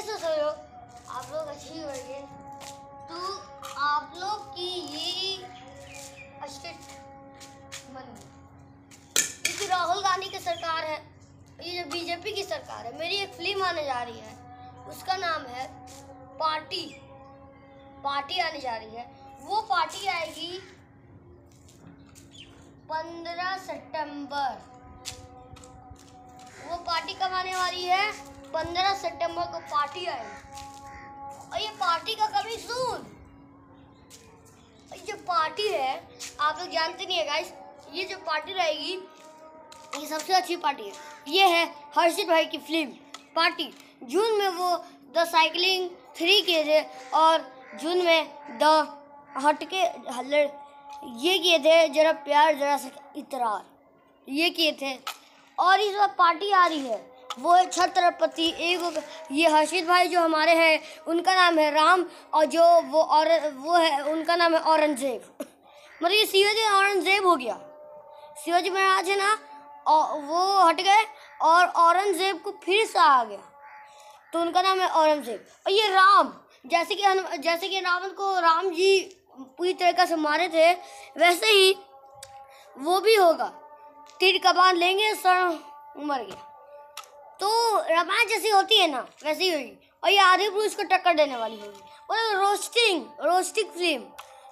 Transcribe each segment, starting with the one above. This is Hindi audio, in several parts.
अच्छे से सोचो आप लोग अच्छी करिए तो आप लोग की ये ये जो राहुल गांधी की सरकार है ये जो बीजेपी की सरकार है मेरी एक फिल्म आने जा रही है उसका नाम है पार्टी पार्टी आने जा रही है वो पार्टी आएगी पंद्रह सितंबर वो पार्टी कब आने वाली है पंद्रह सितंबर को पार्टी आएगी और ये पार्टी का कभी सुन जो पार्टी है आप लोग जानते नहीं है गाइस ये जो पार्टी रहेगी ये सबसे अच्छी पार्टी है ये है हर्षित भाई की फिल्म पार्टी जून में वो द साइकिलिंग थ्री किए थे और जून में द हटके ये किए थे जरा प्यार जरा इतरार ये किए थे और इस बार पार्टी आ रही है वो है छत्रपति एक ये हर्षित भाई जो हमारे हैं उनका नाम है राम और जो वो और वो है उनका नाम है औरंगजेब मतलब ये शिवाजी औरंगजेब हो गया शिवाजी महाराज है ना और वो हट गए और औरंगजेब को फिर से आ गया तो उनका नाम है औरंगजेब और ये राम जैसे कि जैसे कि रावण को राम जी पूरी तरीका से मारे थे वैसे ही वो भी होगा तीर कबान लेंगे सर मर गया तो रामायण जैसी होती है ना वैसी होगी और ये आदि पुरुष को टक्कर देने वाली होगी और रोस्टिंग रोस्टिंग फिल्म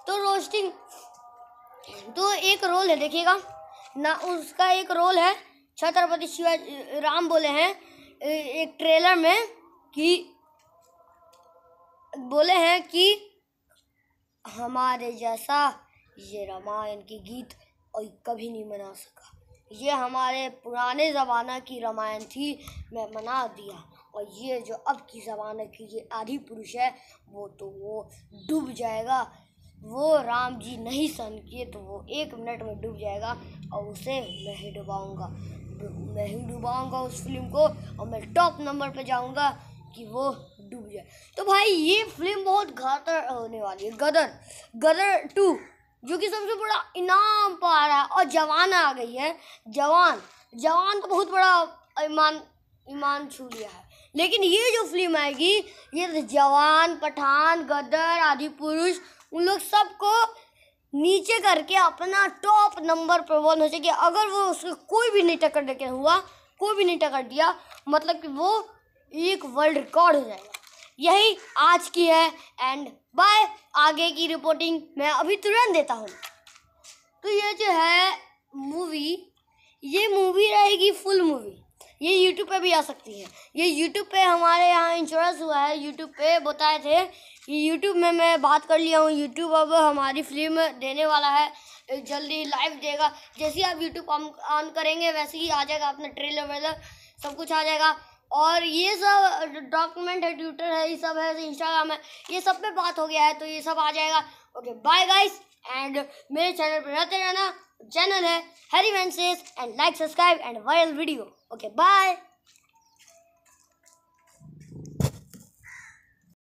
तो रोस्टिंग तो एक रोल है देखिएगा ना उसका एक रोल है छत्रपति शिवाजी राम बोले हैं एक ट्रेलर में कि बोले हैं कि हमारे जैसा ये रामायण की गीत और कभी नहीं मना सका ये हमारे पुराने ज़माना की रामायण थी मैं मना दिया और ये जो अब की ज़माने की ये आदि पुरुष है वो तो वो डूब जाएगा वो राम जी नहीं सहन किए तो वो एक मिनट में डूब जाएगा और उसे मैं ही डुबाऊँगा मैं ही डुबाऊँगा उस फिल्म को और मैं टॉप नंबर पर जाऊँगा कि वो डूब जाए तो भाई ये फिल्म बहुत घातर होने वाली है गदर गदर टू जो कि सबसे बड़ा इनाम पा रहा है और जवान आ गई है जवान जवान तो बहुत बड़ा ईमान ईमान छू लिया है लेकिन ये जो फिल्म आएगी ये तो जवान पठान गदर आदि पुरुष उन लोग सबको नीचे करके अपना टॉप नंबर पर वन हो सके अगर वो उसको कोई भी नहीं टक्कर देकर हुआ कोई भी नहीं टक्कर दिया मतलब कि वो एक वर्ल्ड रिकॉर्ड हो जाएगा यही आज की है एंड बाय आगे की रिपोर्टिंग मैं अभी तुरंत देता हूँ तो ये जो है मूवी ये मूवी रहेगी फुल मूवी ये यूट्यूब पे भी आ सकती है ये यूट्यूब पे हमारे यहाँ इंश्योरेंस हुआ है यूट्यूब पे बताए थे कि यूट्यूब में मैं बात कर लिया हूँ यूट्यूब अब हमारी फिल्म देने वाला है जल्दी लाइव देगा जैसे ही आप यूट्यूब ऑन करेंगे वैसे ही आ जाएगा अपना ट्रेलर वेलर सब कुछ आ जाएगा और ये सब डॉक्यूमेंट है ट्विटर है ये सब है इंस्टाग्राम है ये सब पे बात हो गया है तो ये सब आ जाएगा ओके बाय गाइस एंड मेरे चैनल पर रहते रहना चैनल है हरी वेंसेस and like subscribe and viral video okay bye